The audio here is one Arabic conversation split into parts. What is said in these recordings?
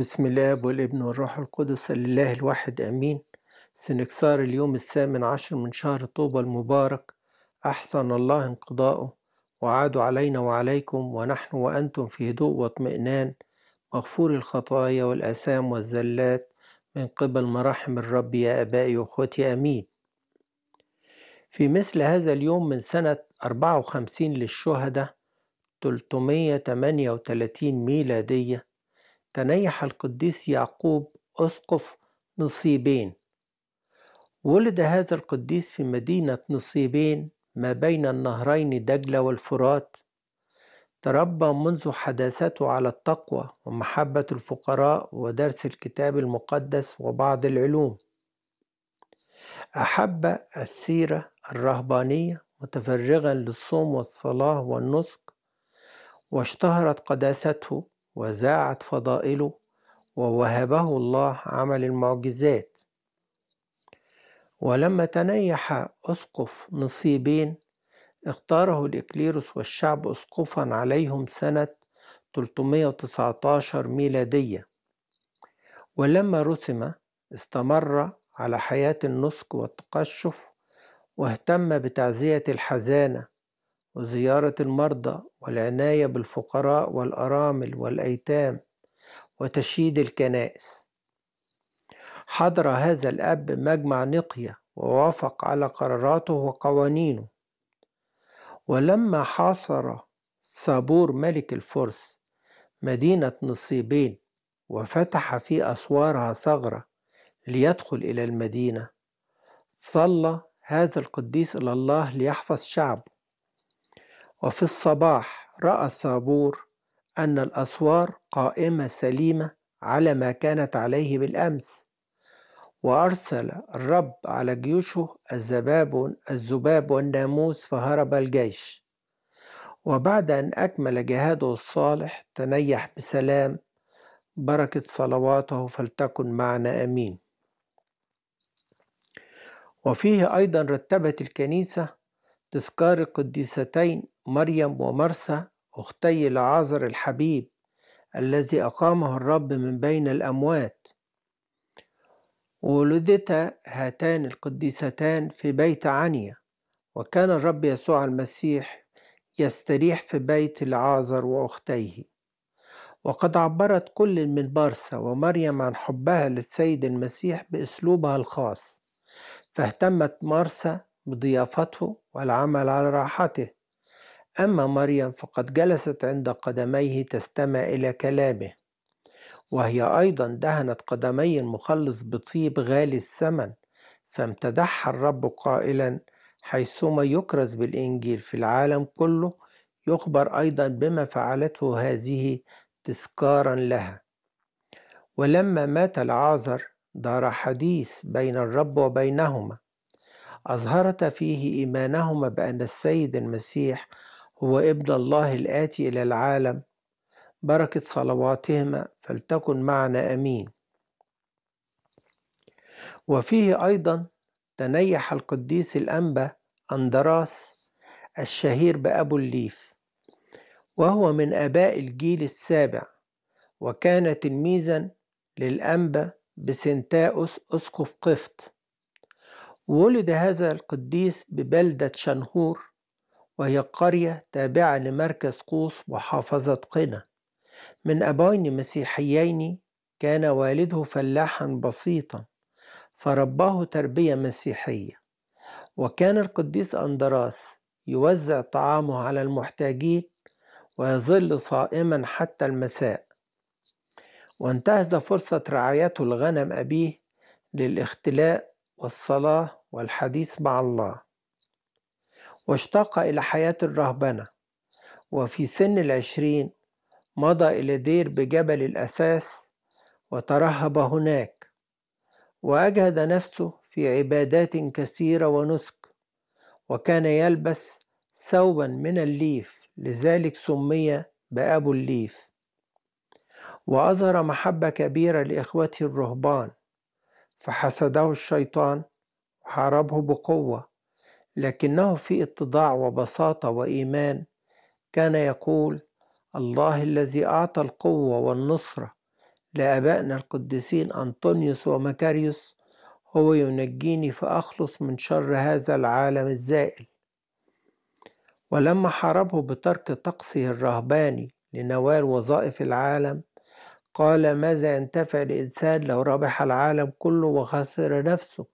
بسم الله والابن والروح القدس لله الواحد امين سنكسار اليوم الثامن عشر من شهر طوبى المبارك احسن الله انقضاءه وعاد علينا وعليكم ونحن وانتم في هدوء واطمئنان مغفور الخطايا والاثام والزلات من قبل مراحم الرب يا ابائي واخوتي امين في مثل هذا اليوم من سنة 54 للشهداء 338 ميلادية تنيح القديس يعقوب أسقف نصيبين ولد هذا القديس في مدينة نصيبين ما بين النهرين دجلة والفرات تربى منذ حداثته على التقوى ومحبة الفقراء ودرس الكتاب المقدس وبعض العلوم أحب السيرة الرهبانية متفرغا للصوم والصلاة والنسك واشتهرت قداسته وزاعت فضائله ووهبه الله عمل المعجزات ولما تنيح أسقف نصيبين اختاره الإكليروس والشعب أسقفا عليهم سنة 319 ميلادية ولما رسم استمر على حياة النسك والتقشف واهتم بتعزية الحزانة وزيارة المرضى والعناية بالفقراء والأرامل والأيتام وتشييد الكنائس حضر هذا الأب مجمع نقية ووافق على قراراته وقوانينه ولما حاصر صابور ملك الفرس مدينة نصيبين وفتح في أسوارها ثغرة ليدخل إلى المدينة صلى هذا القديس إلى الله ليحفظ شعبه وفي الصباح رأى الصابور أن الأسوار قائمة سليمة على ما كانت عليه بالأمس وأرسل الرب على جيوشه الزباب الذباب والناموس فهرب الجيش وبعد أن أكمل جهاده الصالح تنيح بسلام بركة صلواته فلتكن معنا آمين وفيه أيضا رتبت الكنيسة تذكار القديستين مريم ومرثى أختي لعازر الحبيب الذي أقامه الرب من بين الأموات ولدتا هاتان القديستان في بيت عنيا وكان الرب يسوع المسيح يستريح في بيت لعازر وأختيه وقد عبرت كل من بارسا ومريم عن حبها للسيد المسيح بأسلوبها الخاص فاهتمت مارسا بضيافته والعمل على راحته أما مريم فقد جلست عند قدميه تستمع إلى كلامه وهي أيضا دهنت قدمي المخلص بطيب غالي الثمن فامتدحها الرب قائلا حيثما يكرز بالإنجيل في العالم كله يخبر أيضا بما فعلته هذه تذكارا لها ولما مات العازر دار حديث بين الرب وبينهما أظهرتا فيه إيمانهما بأن السيد المسيح هو ابن الله الآتي إلى العالم بركة صلواتهما فلتكن معنا آمين وفيه أيضا تنيح القديس الأنبا أندراس الشهير بأبو الليف وهو من آباء الجيل السابع وكان تلميذا للأنبا بسنتاؤس أسقف قفط ولد هذا القديس ببلدة شنهور وهي قرية تابعة لمركز قوس محافظة قنا من أبوين مسيحيين كان والده فلاحا بسيطا فرباه تربية مسيحية وكان القديس أندراس يوزع طعامه على المحتاجين ويظل صائما حتى المساء وانتهز فرصة رعايته لغنم أبيه للاختلاء والصلاة والحديث مع الله واشتاق إلى حياة الرهبنة وفي سن العشرين مضى إلى دير بجبل الأساس وترهب هناك وأجهد نفسه في عبادات كثيرة ونسك وكان يلبس ثوبا من الليف لذلك سمي بأبو الليف وأظهر محبة كبيرة لإخوته الرهبان فحسده الشيطان وحاربه بقوة لكنه في اتضاع وبساطة وإيمان كان يقول الله الذي أعطى القوة والنصرة لآبائنا القديسين أنطونيوس ومكاريوس هو ينجيني فأخلص من شر هذا العالم الزائل ولما حاربه بترك طقسه الرهباني لنوال وظائف العالم قال ماذا ينتفع الإنسان لو ربح العالم كله وخسر نفسه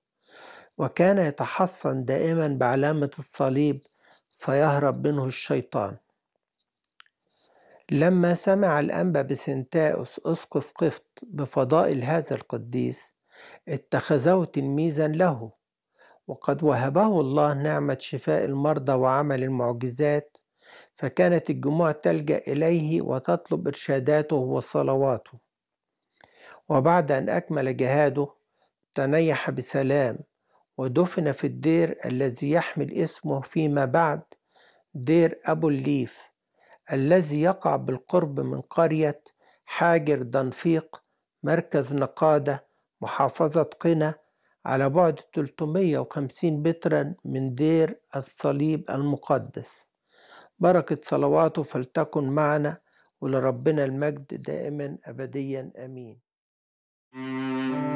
وكان يتحصن دائما بعلامة الصليب فيهرب منه الشيطان لما سمع الأنبا بسنتاؤس أسقف قفط بفضائل هذا القديس اتخذه تلميذا له وقد وهبه الله نعمة شفاء المرضى وعمل المعجزات فكانت الجموع تلجأ إليه وتطلب إرشاداته وصلواته وبعد أن أكمل جهاده تنيح بسلام ودفن في الدير الذي يحمل اسمه فيما بعد دير أبو الليف الذي يقع بالقرب من قرية حاجر دنفيق مركز نقادة محافظة قنا على بعد 350 مترا من دير الصليب المقدس بركة صلواته فلتكن معنا ولربنا المجد دائما أبديا آمين